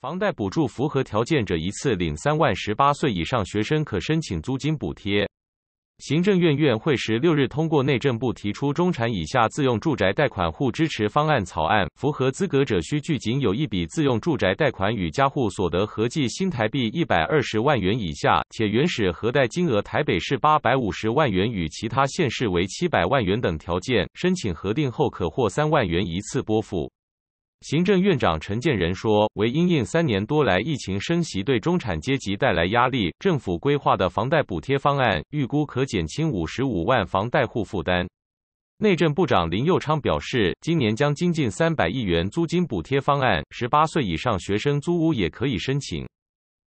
房贷补助符合条件者一次领三万，十八岁以上学生可申请租金补贴。行政院院会十六日通过内政部提出中产以下自用住宅贷款户支持方案草案，符合资格者需具仅有一笔自用住宅贷款与家户所得合计新台币一百二十万元以下，且原始核贷金额台北市八百五十万元与其他县市为七百万元等条件，申请核定后可获三万元一次拨付。行政院长陈建仁说，为因应三年多来疫情升级对中产阶级带来压力，政府规划的房贷补贴方案，预估可减轻五十五万房贷户负担。内政部长林佑昌表示，今年将精进三百亿元租金补贴方案，十八岁以上学生租屋也可以申请。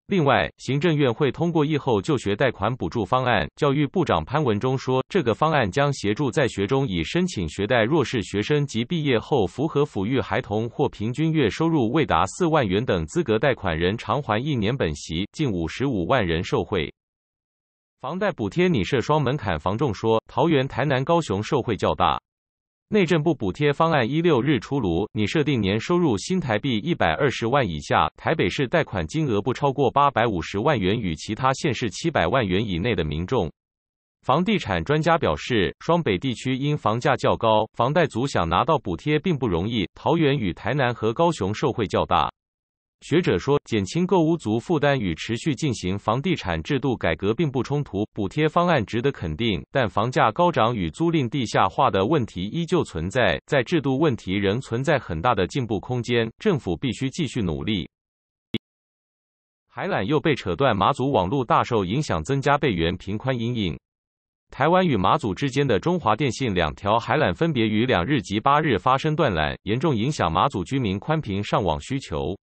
另外，行政院会通过疫后就学贷款补助方案。教育部长潘文忠说，这个方案将协助在学中已申请学贷弱势学生及毕业后符合抚育孩童或平均月收入未达四万元等资格贷款人偿还一年本息。近五十五万人受惠。房贷补贴拟设双门槛，房重说，桃园、台南、高雄受惠较大。内政部补贴方案一六日出炉，拟设定年收入新台币一百二十万以下，台北市贷款金额不超过八百五十万元，与其他县市七百万元以内的民众。房地产专家表示，双北地区因房价较高，房贷族想拿到补贴并不容易。桃园与台南和高雄受惠较大。学者说，减轻购物族负担与持续进行房地产制度改革并不冲突，补贴方案值得肯定，但房价高涨与租赁地下化的问题依旧存在，在制度问题仍存在很大的进步空间，政府必须继续努力。海缆又被扯断，马祖网路大受影响，增加背缘频宽阴影。台湾与马祖之间的中华电信两条海缆分别于两日及八日发生断缆，严重影响马祖居民宽频上网需求。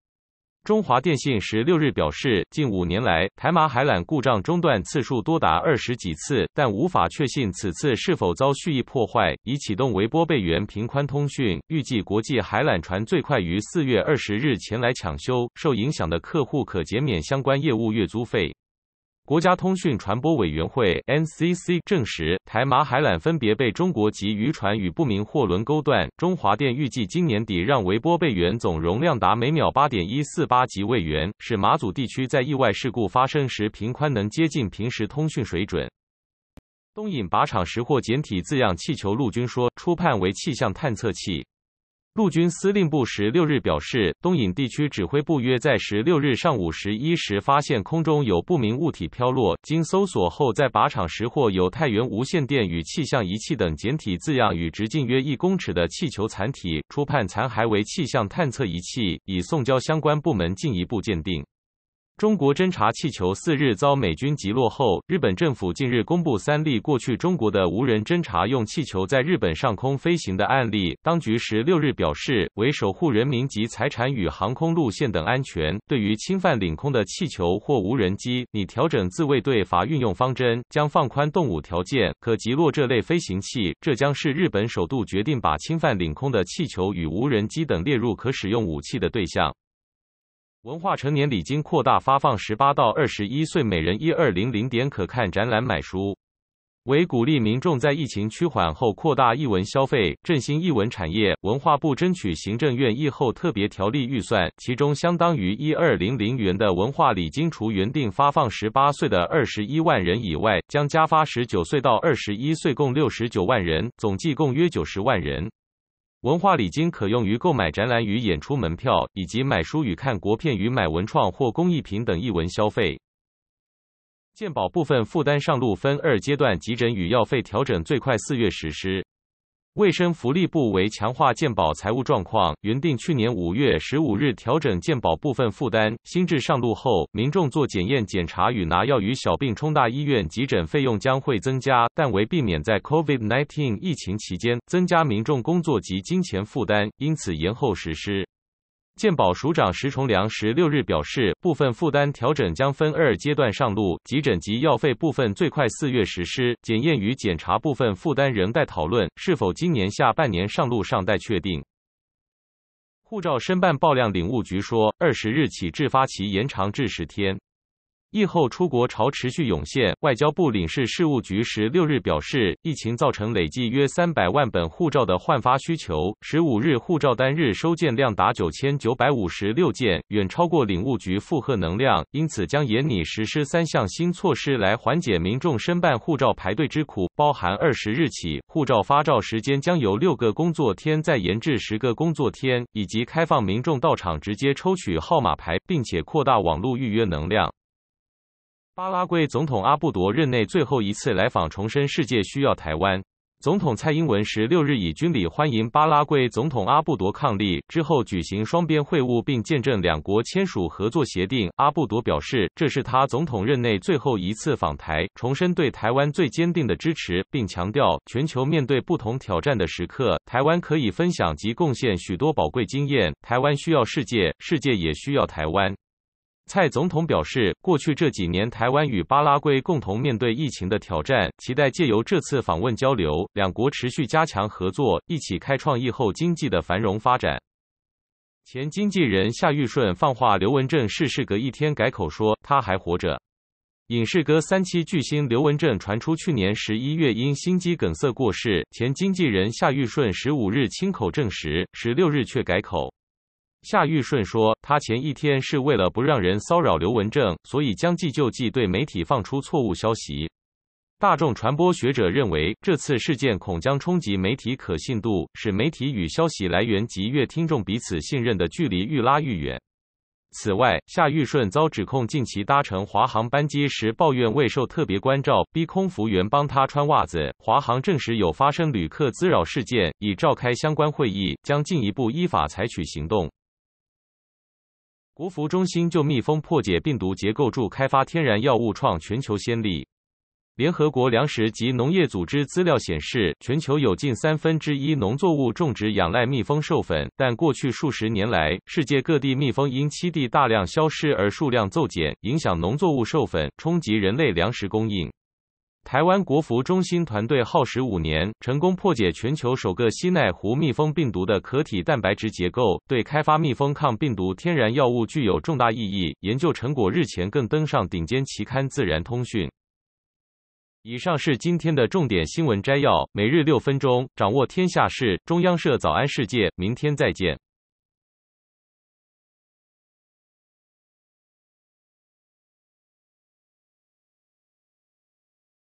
中华电信十六日表示，近五年来台马海缆故障中断次数多达二十几次，但无法确信此次是否遭蓄意破坏，已启动微波备源平宽通讯。预计国际海缆船最快于四月二十日前来抢修，受影响的客户可减免相关业务月租费。国家通讯传播委员会 （NCC） 证实，台马海缆分别被中国籍渔船与不明货轮勾断。中华电预计今年底让维波贝援总容量达每秒八点一四八吉位元，使马祖地区在意外事故发生时，频宽能接近平时通讯水准。东引靶场识货简体字样气球陆军说，初判为气象探测器。陆军司令部十六日表示，东引地区指挥部约在十六日上午十一时发现空中有不明物体飘落，经搜索后在靶场拾获有“太原无线电”与“气象仪器”等简体字样与直径约一公尺的气球残体，初判残骸为气象探测仪器，已送交相关部门进一步鉴定。中国侦察气球四日遭美军击落后，日本政府近日公布三例过去中国的无人侦察用气球在日本上空飞行的案例。当局十六日表示，为守护人民及财产与航空路线等安全，对于侵犯领空的气球或无人机，拟调整自卫队法运用方针，将放宽动武条件，可击落这类飞行器。这将是日本首度决定把侵犯领空的气球与无人机等列入可使用武器的对象。文化成年礼金扩大发放，十八到二十一岁每人一二零零点，可看展览、买书。为鼓励民众在疫情趋缓后扩大艺文消费，振兴艺文产业，文化部争取行政院议后特别条例预算，其中相当于一二零零元的文化礼金，除原定发放十八岁的二十一万人以外，将加发十九岁到二十一岁共六十九万人，总计共约九十万人。文化礼金可用于购买展览与演出门票，以及买书与看国片与买文创或工艺品等艺文消费。健保部分负担上路分二阶段，急诊与药费调整最快四月实施。卫生福利部为强化健保财务状况，原定去年五月十五日调整健保部分负担，新制上路后，民众做检验、检查与拿药与小病冲大医院急诊费用将会增加，但为避免在 COVID-19 疫情期间增加民众工作及金钱负担，因此延后实施。健保署长石崇良十六日表示，部分负担调整将分二阶段上路，急诊及药费部分最快四月实施，检验与检查部分负担仍待讨论，是否今年下半年上路上待确定。护照申办爆量，领务局说，二十日起至发期延长至十天。疫后出国潮持续涌现，外交部领事事务局十六日表示，疫情造成累计约三百万本护照的换发需求。十五日护照单日收件量达九千九百五十六件，远超过领务局负荷能量，因此将严拟实施三项新措施来缓解民众申办护照排队之苦，包含二十日起护照发照时间将由六个工作天再延至十个工作天，以及开放民众到场直接抽取号码牌，并且扩大网络预约能量。巴拉圭总统阿布多任内最后一次来访，重申世界需要台湾。总统蔡英文十六日以军礼欢迎巴拉圭总统阿布多抗力之后，举行双边会晤，并见证两国签署合作协定。阿布多表示，这是他总统任内最后一次访台，重申对台湾最坚定的支持，并强调，全球面对不同挑战的时刻，台湾可以分享及贡献许多宝贵经验。台湾需要世界，世界也需要台湾。蔡总统表示，过去这几年，台湾与巴拉圭共同面对疫情的挑战，期待借由这次访问交流，两国持续加强合作，一起开创疫后经济的繁荣发展。前经纪人夏玉顺放话刘文正逝世隔一天改口说他还活着。影视歌三栖巨星刘文正传出去年十一月因心肌梗塞过世，前经纪人夏玉顺十五日亲口证实，十六日却改口。夏玉顺说，他前一天是为了不让人骚扰刘文正，所以将计就计对媒体放出错误消息。大众传播学者认为，这次事件恐将冲击媒体可信度，使媒体与消息来源及阅听众彼此信任的距离愈拉愈远。此外，夏玉顺遭指控近期搭乘华航班机时抱怨未受特别关照，逼空服员帮他穿袜子。华航证实有发生旅客滋扰事件，已召开相关会议，将进一步依法采取行动。国服中心就蜜蜂破解病毒结构柱开发天然药物创全球先例。联合国粮食及农业组织资料显示，全球有近三分之一农作物种植仰赖蜜蜂授粉，但过去数十年来，世界各地蜜蜂因栖地大量消失而数量骤减，影响农作物授粉，冲击人类粮食供应。台湾国服中心团队耗时五年，成功破解全球首个西奈湖蜜蜂病毒的壳体蛋白质结构，对开发蜜蜂抗病毒天然药物具有重大意义。研究成果日前更登上顶尖期刊《自然通讯》。以上是今天的重点新闻摘要，每日六分钟掌握天下事。中央社早安世界，明天再见。